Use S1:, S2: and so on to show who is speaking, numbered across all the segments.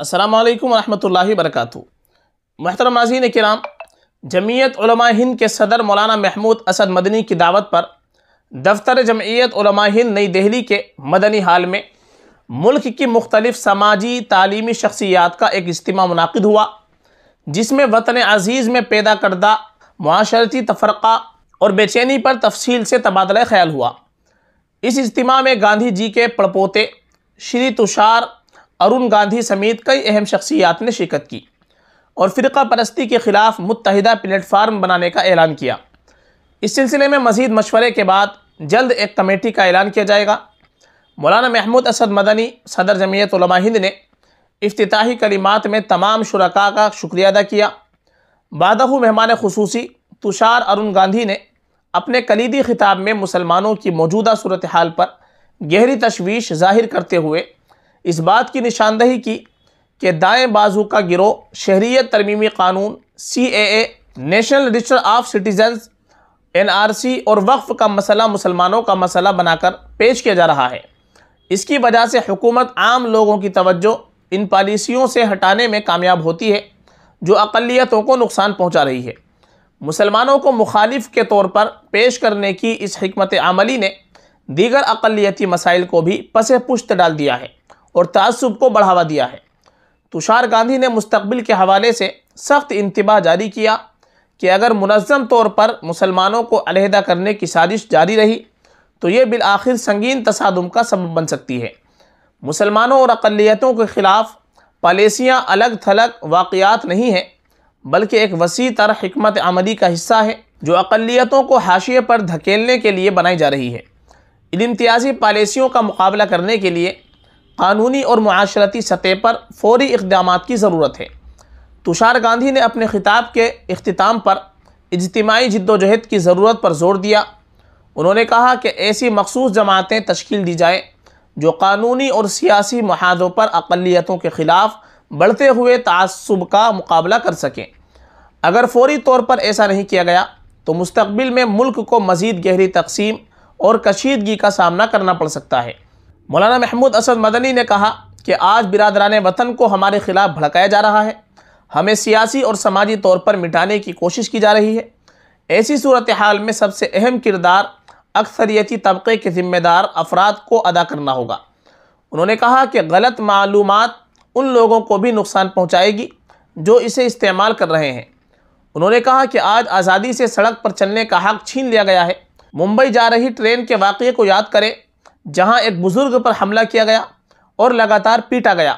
S1: असलकम वरहमल वरक महतरम नाजीन कराम जमीयत हिंद के सदर मौलाना महमूद असद मदनी की दावत पर दफ्तर जमीयत हिंद नई दिल्ली के मदनी हाल में मुल्क की मुख्तलिफ़ समाजी तलीमी शख्सियात का एक इज्तम मुनद हुआ जिसमें वतन अजीज़ में पैदा करदा माशरती तफरक़ा और बेचैनी पर तफसील से तबादला ख्याल हुआ इस इज्तम में गांधी जी के पड़पोते श्री तुषार अरुण गांधी समेत कई अहम शख्सियात ने शिरकत की और फ़िरका परस्ती के ख़िलाफ़ मुतहदा प्लेटफार्म बनाने का ऐलान किया इस सिलसिले में मजीद मशवरे के बाद जल्द एक कमेटी का ऐलान किया जाएगा मौलाना महमूद असद मदनी सदर जमीयत हिंद ने अफ्ताही कलिमात में तमाम शुरा का शुक्रिया अदा किया बादहू मेहमान खसूसी तुषार अरुण गांधी ने अपने कलीदी खिताब में मुसलमानों की मौजूदा सूरत हाल पर गहरी तशवीश जाहिर करते हुए इस बात की निशानदही की कि दाएं बाजू का गिरोह शहरीत तरमीमी कानून C A national register of citizens N R C और वक्फ़ का मसला मुसलमानों का मसला बनाकर पेश किया जा रहा है इसकी वजह से हुकूमत आम लोगों की तवज्जो इन पॉलिसियों से हटाने में कामयाब होती है जो अकलीतों को नुकसान पहुँचा रही है मुसलमानों को मुखालिफ के तौर पर पेश करने की इस हमत आमली ने दीगर अकलीती मसाइल को भी पसे पुश्त डाल दिया है और तसब को बढ़ावा दिया है तुषार गांधी ने मुस्तबिल के हवाले से सख्त इंतबाह जारी किया कि अगर मनज़म तौर पर मुसलमानों को अलहदा करने की साजिश जारी रही तो ये बिल आखिर संगीन तसादम का सबब बन सकती है मुसलमानों और अकलीतों के ख़िलाफ़ पॉलिसियाँ अलग थलग वाक़ात नहीं हैं बल्कि एक वसी तर हमत आमदी का हिस्सा है जो अकलीतों को हाशिए पर धकेलने के लिए बनाई जा रही है इम्तियाजी पॉलिसियों का मुकाबला करने के लिए कानूनी और माशरती सतह पर फौरी इकदाम की ज़रूरत है तुषार गांधी ने अपने खिताब के अख्ताम पर इजतमाही जद्दोजहद की ज़रूरत पर जोर दिया उन्होंने कहा कि ऐसी मखसूस जमातें तश्ील दी जाएँ जो कानूनी और सियासी महाजों पर अकलीतों के ख़िलाफ़ बढ़ते हुए तसब का मुकाबला कर सकें अगर फौरी तौर पर ऐसा नहीं किया गया तो मुस्तबिल में मुल्क को मज़ीद गहरी तकसीम और कशीदगी का सामना करना पड़ सकता है मौलाना महमूद असद मदनी ने कहा कि आज बिरादरान वतन को हमारे ख़िलाफ़ भड़काया जा रहा है हमें सियासी और समाजी तौर पर मिटाने की कोशिश की जा रही है ऐसी सूरत हाल में सबसे अहम किरदार अक्सरियती तबके के ज़िम्मेदार अफराद को अदा करना होगा उन्होंने कहा कि गलत मालूम उन लोगों को भी नुकसान पहुँचाएगी जो इसे इस्तेमाल कर रहे हैं उन्होंने कहा कि आज आज़ादी से सड़क पर चलने का हक़ छीन लिया गया है मुंबई जा रही ट्रेन के वाक़े को याद करें जहां एक बुजुर्ग पर हमला किया गया और लगातार पीटा गया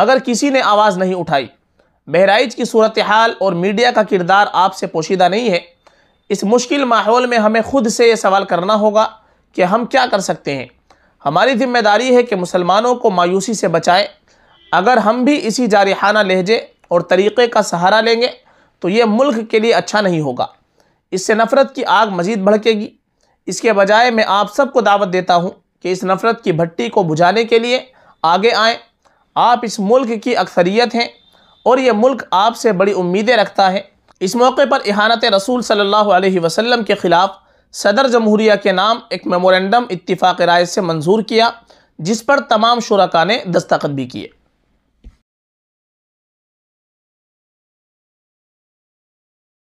S1: मगर किसी ने आवाज़ नहीं उठाई बहराइच की सूरत हाल और मीडिया का किरदार आपसे पोशीदा नहीं है इस मुश्किल माहौल में हमें खुद से ये सवाल करना होगा कि हम क्या कर सकते हैं हमारी जिम्मेदारी है कि मुसलमानों को मायूसी से बचाए अगर हम भी इसी जारहाना लहजे और तरीक़े का सहारा लेंगे तो ये मुल्क के लिए अच्छा नहीं होगा इससे नफ़रत की आग मज़ीद भड़केगी इसके बजाय मैं आप सबको दावत देता हूँ कि इस नफ़रत की भट्टी को बुझाने के लिए आगे आएँ आप इस मुल्क की अक्सरियत हैं और ये मुल्क आपसे बड़ी उम्मीदें रखता है इस मौके पर इहानत रसूल सल्लल्लाहु अलैहि वसल्लम के ख़िलाफ़ सदर जमहूरिया के नाम एक मेमोरेंडम इतफाक़ राय से मंजूर किया जिस पर तमाम शुरा ने दस्तखत भी किए